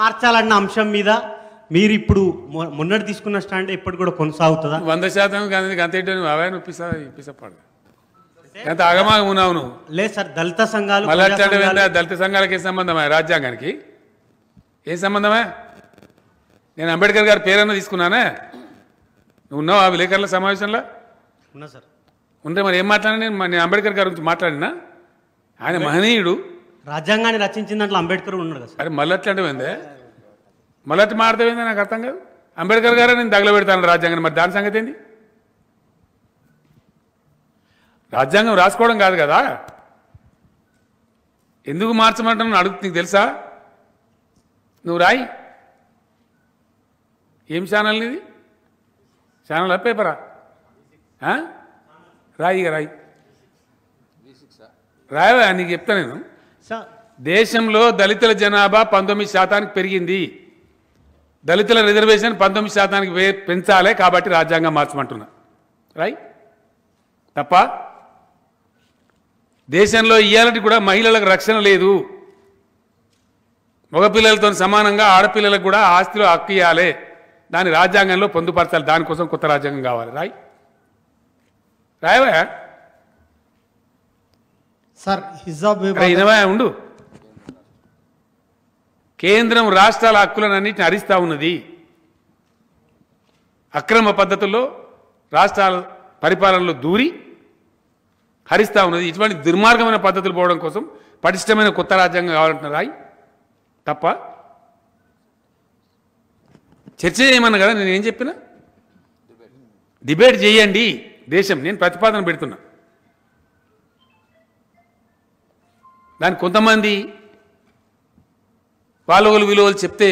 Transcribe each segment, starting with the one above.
మార్చాలన్న అంశం మీద మీరు ఇప్పుడు మొన్నటి తీసుకున్న స్టాండ్ ఎప్పటి కూడా కొనసాగుతుందా వంద శాతం కానీ అంత అవే నొప్పిస్తా ఎంత ఆగమాగం ఉన్నావు నువ్వు లేదు సార్ దళిత సంఘాలు దళిత సంఘాలకు ఏ సంబంధమా రాజ్యాంగానికి ఏ సంబంధమా నేను అంబేద్కర్ గారి పేరన్నా తీసుకున్నానే నువ్వు ఉన్నావు ఆ విలేకరుల సమావేశంలో ఉన్నా సార్ ఉంటే మరి ఏం మాట్లాడినా నేను అంబేద్కర్ గారి గురించి మాట్లాడినా ఆయన మహనీయుడు రాజ్యాంగాన్ని రచించిన దాంట్లో అంబేద్కర్ ఉన్నాడు కదా అరే మళ్ళీ అట్లా అంటే మళ్ళీ అట్లా నాకు అర్థం కాదు అంబేద్కర్ గారే నేను పెడతాను రాజ్యాంగాన్ని మరి దాని సంగతి ఏంది రాజ్యాంగం రాసుకోవడం కాదు కదా ఎందుకు మార్చమంటాను అడుగు నీకు తెలుసా నువ్వు రాయి ఏం ఛానల్ ఇది ఛానల్ పేపరా రాయి రాయి రాయవా నీకు చెప్తా నేను దేశంలో దళితుల జనాభా పంతొమ్మిది శాతానికి పెరిగింది దళితుల రిజర్వేషన్ పంతొమ్మిది శాతానికి పెంచాలే కాబట్టి రాజ్యాంగం మార్చమంటున్నా రైట్ తప్ప దేశంలో ఇయ్యాలంటే కూడా మహిళలకు రక్షణ లేదు మగపిల్లలతో సమానంగా ఆడపిల్లలకు కూడా ఆస్తులు హక్కు ఇవ్వాలి దాని రాజ్యాంగంలో పొందుపరచాలి దానికోసం కొత్త రాజ్యాంగం కావాలి రాయ్ రాయవా సార్ హిజాబ్ ఇరవై ఉండు కేంద్రం రాష్ట్రాల అన్నింటిని హరిస్తూ ఉన్నది అక్రమ పద్ధతుల్లో రాష్ట్రాల పరిపాలనలో దూరి హరిస్తూ ఉన్నది ఇటువంటి దుర్మార్గమైన పద్ధతులు పోవడం కోసం పటిష్టమైన కొత్త రాజ్యాంగం కావాలంటున్నారు రాయి తప్ప చర్చ చేయమన్నా కదా నేను ఏం చెప్పిన డిబేట్ చేయండి దేశం నేను ప్రతిపాదన పెడుతున్నా దాని కొంతమంది వాళ్ళ విలువలు చెప్తే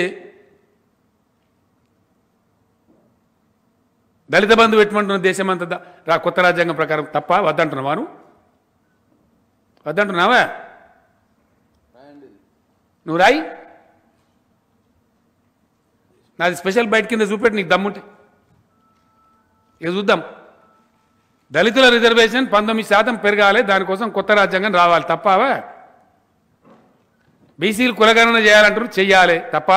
దళిత బంధు పెట్టుకుంటున్న దేశం అంత రా కొత్త రాజ్యాంగం ప్రకారం తప్ప వద్దంటున్నావాను వద్దంటున్నావా నువ్వు రాయి నాది స్పెషల్ బయట కింద చూపెట్టి నీకు దమ్ముంటే ఇక చూద్దాం దళితుల రిజర్వేషన్ పంతొమ్మిది శాతం పెరగాలి దానికోసం కొత్త రాజ్యాంగం రావాలి తప్పావా బీసీలు కులగణన చేయాలంటారు చెయ్యాలి తప్ప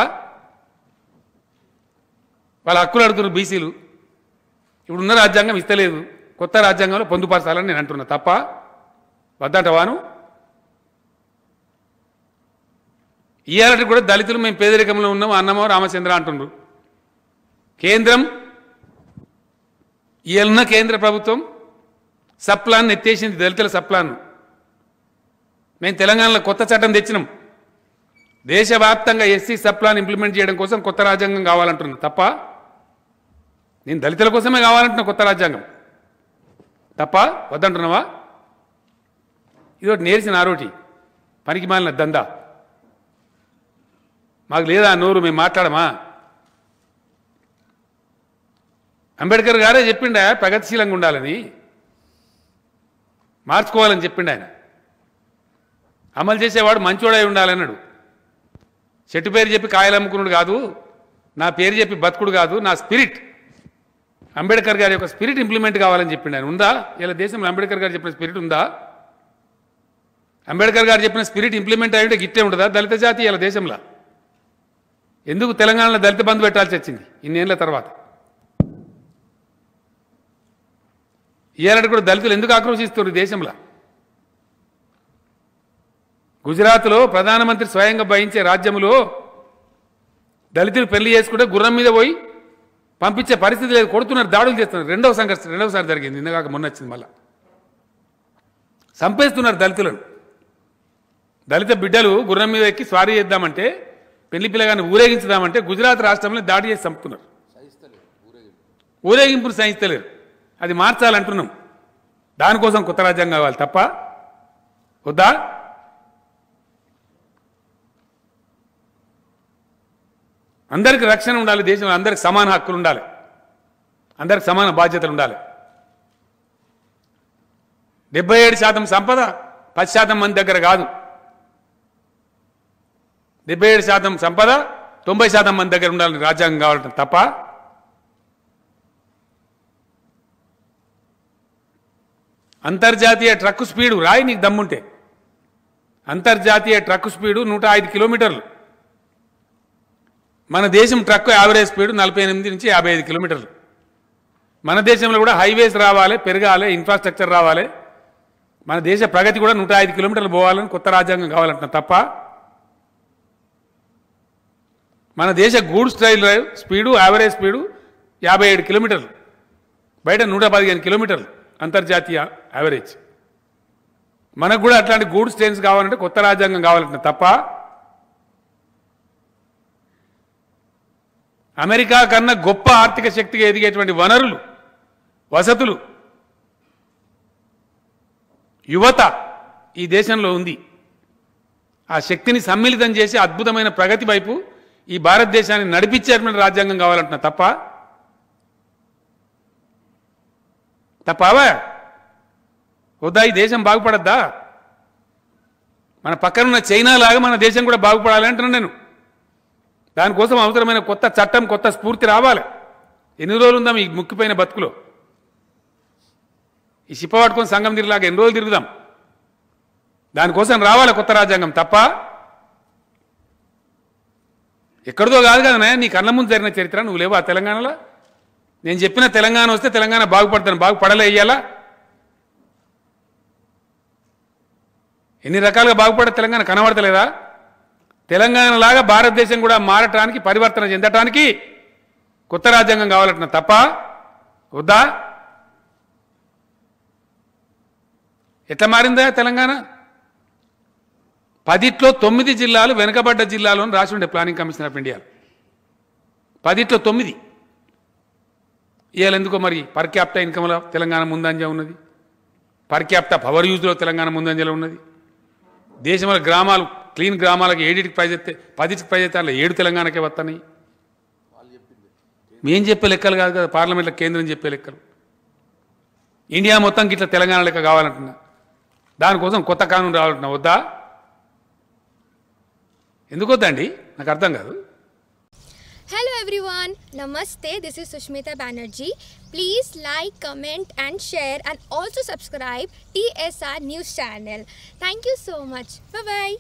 వాళ్ళ హక్కులు అడుగుతున్నారు బీసీలు ఇప్పుడు ఉన్న రాజ్యాంగం ఇస్తలేదు కొత్త రాజ్యాంగంలో పొందుపరచాలని నేను అంటున్నా తప్ప వద్దంటవాను ఇవాళ కూడా దళితులు మేము పేదరికంలో ఉన్నాం అన్నమో రామచంద్ర అంటుండ్రు కేంద్రం ఇవాళ కేంద్ర ప్రభుత్వం సప్లాన్ ఎత్తేసింది దళితుల సప్లాన్ మేము తెలంగాణలో కొత్త చట్టం తెచ్చినాం దేశవ్యాప్తంగా ఎస్సీ సప్లాన్ ఇంప్లిమెంట్ చేయడం కోసం కొత్త రాజ్యాంగం కావాలంటున్నా తప్ప నేను దళితుల కోసమే కావాలంటున్నా కొత్త రాజ్యాంగం తప్ప వద్దంటున్నావా ఇదొకటి నేర్చిన ఆరోటి పనికి మాలిన దందా మాకు లేదా నోరు మేము మాట్లాడమా అంబేద్కర్ గారే చెప్పిండు ప్రగతిశీలంగా ఉండాలని మార్చుకోవాలని చెప్పిండు ఆయన అమలు చేసేవాడు మంచోడై ఉండాలన్నాడు చెట్టు పేరు చెప్పి కాయలు అమ్ముకున్నాడు కాదు నా పేరు చెప్పి బతుకుడు కాదు నా స్పిరిట్ అంబేద్కర్ గారి యొక్క స్పిరిట్ ఇంప్లిమెంట్ కావాలని చెప్పిండు ఆయన ఉందా ఇలా దేశంలో అంబేద్కర్ గారు చెప్పిన స్పిరిట్ ఉందా అంబేద్కర్ గారు చెప్పిన స్పిరిట్ ఇంప్లిమెంట్ అయ్యి గిట్టే ఉండదా దళిత జాతి ఇలా దేశంలో ఎందుకు తెలంగాణలో దళిత బంధు పెట్టాల్సి వచ్చింది ఏళ్ళ తర్వాత ఇవాళ కూడా దళితులు ఎందుకు ఆక్రోషిస్తున్నారు దేశంలో గుజరాత్లో ప్రధానమంత్రి స్వయంగా భయించే రాజ్యంలో దళితులు పెళ్లి చేసుకుంటే గుర్రం మీద పోయి పంపించే పరిస్థితి లేదు కొడుతున్నారు దాడులు చేస్తున్నారు రెండవ సంఘర్షణ రెండవసారి జరిగింది ఇందాక మొన్న వచ్చింది మళ్ళా చంపేస్తున్నారు దళితులను దళిత బిడ్డలు గుర్రం మీద ఎక్కి స్వారీ చేద్దామంటే పెళ్లి పిల్లగాన్ని ఊరేగించుదామంటే గుజరాత్ రాష్ట్రంలో దాడి చేసి చంపుతున్నారు ఊరేగింపును సహించలేరు అది మార్చాలంటున్నాం దానికోసం కొత్త రాజ్యాంగం కావాలి తప్ప వద్దా అందరికి రక్షణ ఉండాలి దేశంలో అందరికి సమాన హక్కులు ఉండాలి అందరికి సమాన బాధ్యతలు ఉండాలి డెబ్బై ఏడు శాతం సంపద పది శాతం మంది దగ్గర కాదు డెబ్బై ఏడు శాతం సంపద తొంభై శాతం మంది దగ్గర ఉండాలని రాజ్యాంగం కావాలంటే తప్ప అంతర్జాతీయ ట్రక్ స్పీడు రాయి నీకు దమ్ముంటే అంతర్జాతీయ ట్రక్ స్పీడు నూట ఐదు కిలోమీటర్లు మన దేశం ట్రక్ యావరేజ్ స్పీడ్ నలభై ఎనిమిది నుంచి యాభై ఐదు కిలోమీటర్లు మన దేశంలో కూడా హైవేస్ రావాలి పెరగాలి ఇన్ఫ్రాస్ట్రక్చర్ రావాలి మన దేశ ప్రగతి కూడా నూట ఐదు కిలోమీటర్లు పోవాలని కొత్త రాజ్యాంగం కావాలంటున్నా తప్ప మన దేశ goods rail speed average speed యాభై ఏడు కిలోమీటర్లు బయట నూట పదిహేను కిలోమీటర్లు అంతర్జాతీయ యావరేజ్ మనకు కూడా అట్లాంటి గూడ్స్ ట్రైన్స్ కావాలంటే కొత్త రాజ్యాంగం కావాలంటున్నాం తప్ప అమెరికా కన్నా గొప్ప ఆర్థిక శక్తిగా ఎదిగేటువంటి వనరులు వసతులు యువత ఈ దేశంలో ఉంది ఆ శక్తిని సమ్మిళితం చేసి అద్భుతమైన ప్రగతి వైపు ఈ భారతదేశాన్ని నడిపించేటువంటి రాజ్యాంగం కావాలంటున్నా తప్ప తప్పవా వద్దా ఈ దేశం బాగుపడద్దా మన పక్కనున్న చైనా లాగా మన దేశం కూడా బాగుపడాలి అంటున్నాను నేను దానికోసం అవసరమైన కొత్త చట్టం కొత్త స్ఫూర్తి రావాలి ఎన్ని రోజులు ఉందాం ఈ ముక్కిపోయిన బతుకులో ఈ షిప్ప పట్టుకొని సంఘం తిరిగిలాగా ఎన్ని రోజులు తిరుగుదాం దానికోసం రావాలి కొత్త రాజ్యాంగం తప్ప ఎక్కడిదో కాదు కదా నీ కళ్ళ ముందు జరిగిన చరిత్ర నువ్వు లేవు ఆ తెలంగాణలో నేను చెప్పిన తెలంగాణ వస్తే తెలంగాణ బాగుపడతాను బాగుపడలే వేయాలా ఎన్ని రకాలుగా బాగుపడే తెలంగాణ కనబడతలేదా తెలంగాణలాగా భారతదేశం కూడా మారటానికి పరివర్తన చెందటానికి కొత్త రాజ్యాంగం కావాలంటే తప్ప వద్దా ఎట్లా మారిందా తెలంగాణ పదిట్లో తొమ్మిది జిల్లాలు వెనుకబడ్డ జిల్లాలు అని రాసి ఉండే ప్లానింగ్ కమిషన్ ఆఫ్ ఇండియా పదిట్లో తొమ్మిది ఇవాళెందుకో ఎందుకో మరి పర్ క్యాప్టా ఇన్కమ్లో తెలంగాణ ముందంజ ఉన్నది పర్ క్యాప్టా పవర్ యూజ్లో తెలంగాణ ముందంజలో ఉన్నది దేశంలో గ్రామాలు క్లీన్ గ్రామాలకు ఏడింటికి ప్రైజ్ అయితే పదింటికి ప్రైజ్ అయితే అలా ఏడు తెలంగాణకే వస్తాయి మేం చెప్పే లెక్కలు కాదు కదా పార్లమెంట్లో కేంద్రం చెప్పే లెక్కలు ఇండియా మొత్తం ఇట్లా తెలంగాణ లెక్క కావాలంటున్నా దానికోసం కొత్త కానూన్ రావాలంటున్నా వద్దా ఎందుకు వద్దండి నాకు అర్థం కాదు హలో ఎవ్రీవాన్ నమస్తే this is Sushmita Banerjee please like comment and share and also subscribe TSR news channel thank you so much bye